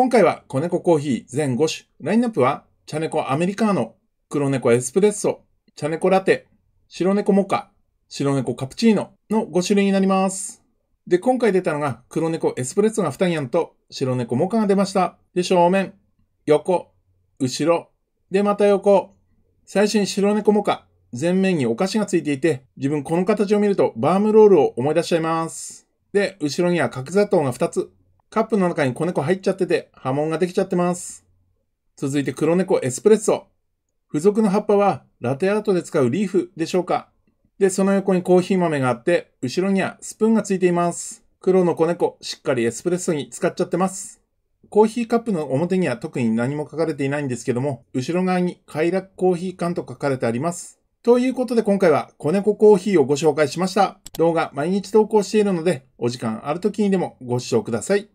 今回は子猫コーヒー全5種。ラインナップは、茶猫アメリカーノ、黒猫エスプレッソ、茶猫ラテ、白猫モカ、白猫カプチーノの5種類になります。で、今回出たのが、黒猫エスプレッソが2ンと、白猫モカが出ました。で、正面、横、後ろ、で、また横。最初に白猫モカ、全面にお菓子がついていて、自分この形を見るとバームロールを思い出しちゃいます。で、後ろには角砂糖が2つ、カップの中に子猫入っちゃってて波紋ができちゃってます。続いて黒猫エスプレッソ。付属の葉っぱはラテアートで使うリーフでしょうかで、その横にコーヒー豆があって、後ろにはスプーンがついています。黒の子猫、しっかりエスプレッソに使っちゃってます。コーヒーカップの表には特に何も書かれていないんですけども、後ろ側に快楽コーヒー缶と書かれてあります。ということで今回は子猫コーヒーをご紹介しました。動画毎日投稿しているので、お時間ある時にでもご視聴ください。